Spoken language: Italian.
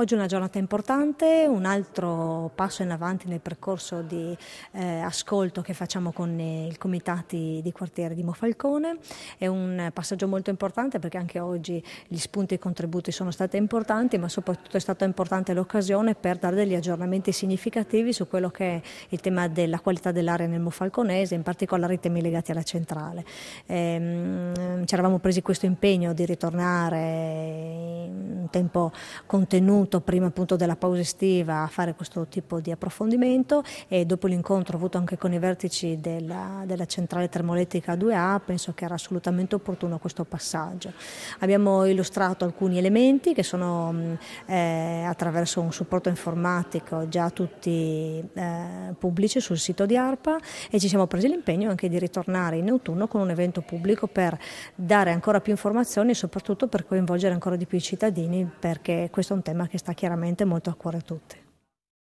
Oggi è una giornata importante, un altro passo in avanti nel percorso di eh, ascolto che facciamo con eh, i comitati di quartiere di Mofalcone, è un passaggio molto importante perché anche oggi gli spunti e i contributi sono stati importanti, ma soprattutto è stata importante l'occasione per dare degli aggiornamenti significativi su quello che è il tema della qualità dell'aria nel Mofalconese, in particolare i temi legati alla centrale. Ehm, ci eravamo presi questo impegno di ritornare tempo contenuto prima appunto della pausa estiva a fare questo tipo di approfondimento e dopo l'incontro avuto anche con i vertici della, della centrale termoelettrica 2A penso che era assolutamente opportuno questo passaggio. Abbiamo illustrato alcuni elementi che sono mm, eh, attraverso un supporto informatico già tutti eh, pubblici sul sito di ARPA e ci siamo presi l'impegno anche di ritornare in autunno con un evento pubblico per dare ancora più informazioni e soprattutto per coinvolgere ancora di più i cittadini perché questo è un tema che sta chiaramente molto a cuore a tutti.